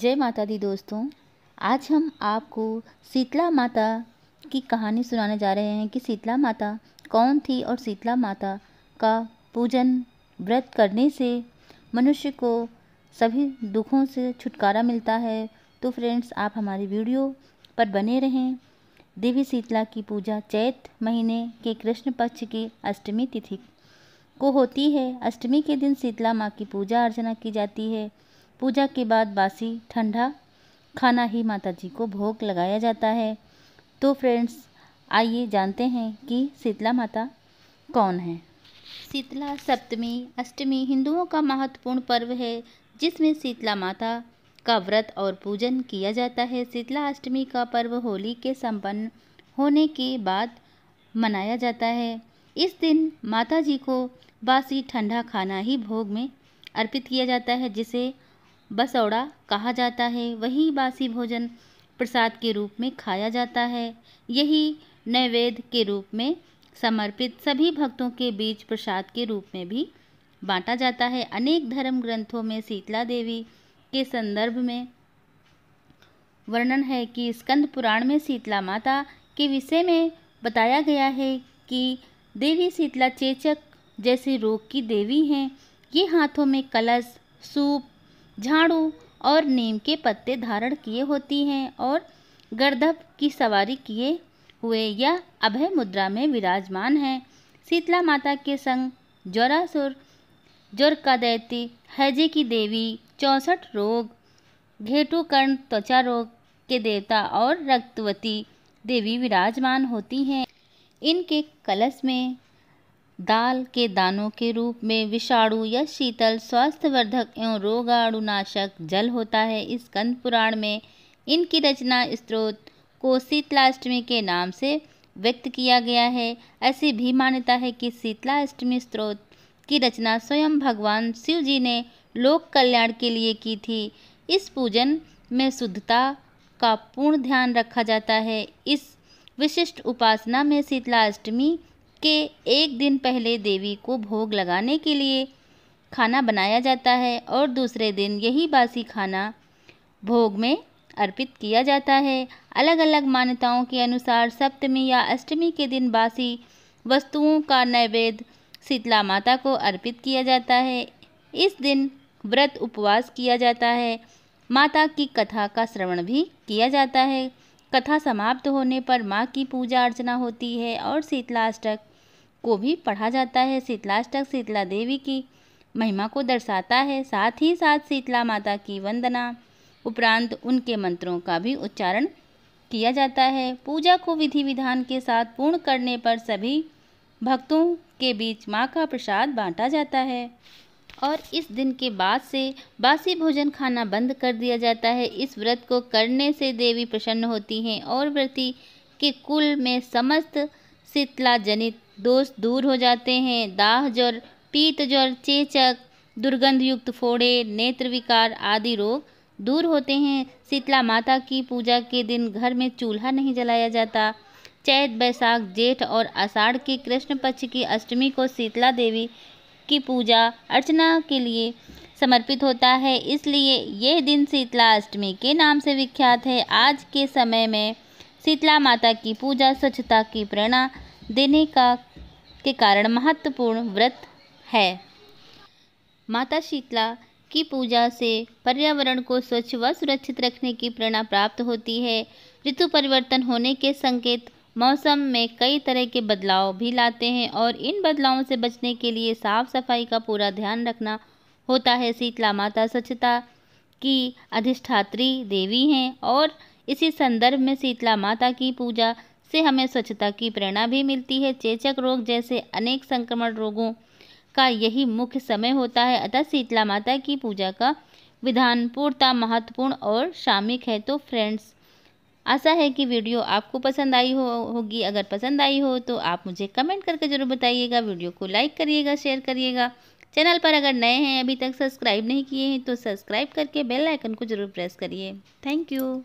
जय माता दी दोस्तों आज हम आपको शीतला माता की कहानी सुनाने जा रहे हैं कि शीतला माता कौन थी और शीतला माता का पूजन व्रत करने से मनुष्य को सभी दुखों से छुटकारा मिलता है तो फ्रेंड्स आप हमारी वीडियो पर बने रहें देवी शीतला की पूजा चैत महीने के कृष्ण पक्ष की अष्टमी तिथि को होती है अष्टमी के दिन शीतला माँ की पूजा अर्चना की जाती है पूजा के बाद बासी ठंडा खाना ही माता जी को भोग लगाया जाता है तो फ्रेंड्स आइए जानते हैं कि शीतला माता कौन है शीतला सप्तमी अष्टमी हिंदुओं का महत्वपूर्ण पर्व है जिसमें शीतला माता का व्रत और पूजन किया जाता है शीतला अष्टमी का पर्व होली के संपन्न होने के बाद मनाया जाता है इस दिन माता जी को बासी ठंडा खाना ही भोग में अर्पित किया जाता है जिसे बसौड़ा कहा जाता है वही बासी भोजन प्रसाद के रूप में खाया जाता है यही नैवेद्य के रूप में समर्पित सभी भक्तों के बीच प्रसाद के रूप में भी बांटा जाता है अनेक धर्म ग्रंथों में शीतला देवी के संदर्भ में वर्णन है कि स्कंद पुराण में शीतला माता के विषय में बताया गया है कि देवी शीतला चेचक जैसे रोग की देवी हैं ये हाथों में कलश सूप झाड़ू और नीम के पत्ते धारण किए होती हैं और गर्दभ की सवारी किए हुए यह अभय मुद्रा में विराजमान हैं शीतला माता के संग ज्वरासुर ज्वरकादैती हैजे की देवी चौंसठ रोग घेटू कर्ण त्वचा रोग के देवता और रक्तवती देवी विराजमान होती हैं इनके कलश में दाल के दानों के रूप में विषाणु या शीतल स्वास्थ्यवर्धक एवं रोगाणुनाशक जल होता है इस कंद पुराण में इनकी रचना स्त्रोत को शीतलाष्टमी के नाम से व्यक्त किया गया है ऐसी भी मान्यता है कि शीतलाष्टमी स्त्रोत की रचना स्वयं भगवान शिव जी ने लोक कल्याण के लिए की थी इस पूजन में शुद्धता का पूर्ण ध्यान रखा जाता है इस विशिष्ट उपासना में शीतलाष्टमी के एक दिन पहले देवी को भोग लगाने के लिए खाना बनाया जाता है और दूसरे दिन यही बासी खाना भोग में अर्पित किया जाता है अलग अलग मान्यताओं के अनुसार सप्तमी या अष्टमी के दिन बासी वस्तुओं का नैवेद्य शीतला माता को अर्पित किया जाता है इस दिन व्रत उपवास किया जाता है माता की कथा का श्रवण भी किया जाता है कथा समाप्त होने पर माँ की पूजा अर्चना होती है और शीतलाष्टक को भी पढ़ा जाता है शीतलाष्टक शीतला देवी की महिमा को दर्शाता है साथ ही साथ शीतला माता की वंदना उपरांत उनके मंत्रों का भी उच्चारण किया जाता है पूजा को विधि विधान के साथ पूर्ण करने पर सभी भक्तों के बीच माँ का प्रसाद बांटा जाता है और इस दिन के बाद से बासी भोजन खाना बंद कर दिया जाता है इस व्रत को करने से देवी प्रसन्न होती हैं और व्रती के कुल में समस्त शीतला जनित दोष दूर हो जाते हैं दाह ज्वर पीत ज्वर चेचक दुर्गंधयुक्त फोड़े नेत्र विकार आदि रोग दूर होते हैं शीतला माता की पूजा के दिन घर में चूल्हा नहीं जलाया जाता चैत बैसाख जेठ और आषाढ़ की कृष्ण पक्ष की अष्टमी को शीतला देवी की पूजा अर्चना के लिए समर्पित होता है इसलिए यह दिन शीतला अष्टमी के नाम से विख्यात है आज के समय में शीतला माता की पूजा स्वच्छता की प्रेरणा देने का के कारण महत्वपूर्ण व्रत है माता शीतला की पूजा से पर्यावरण को स्वच्छ व सुरक्षित रखने की प्रेरणा प्राप्त होती है ऋतु परिवर्तन होने के संकेत मौसम में कई तरह के बदलाव भी लाते हैं और इन बदलावों से बचने के लिए साफ सफाई का पूरा ध्यान रखना होता है शीतला माता स्वच्छता की अधिष्ठात्री देवी हैं और इसी संदर्भ में शीतला माता की पूजा से हमें स्वच्छता की प्रेरणा भी मिलती है चेचक रोग जैसे अनेक संक्रमण रोगों का यही मुख्य समय होता है अतः शीतला माता की पूजा का विधान पूर्णता महत्वपूर्ण और शामिक है तो फ्रेंड्स आशा है कि वीडियो आपको पसंद आई हो होगी अगर पसंद आई हो तो आप मुझे कमेंट करके ज़रूर बताइएगा वीडियो को लाइक करिएगा शेयर करिएगा चैनल पर अगर नए हैं अभी तक सब्सक्राइब नहीं किए हैं तो सब्सक्राइब करके बेल आइकन को ज़रूर प्रेस करिए थैंक यू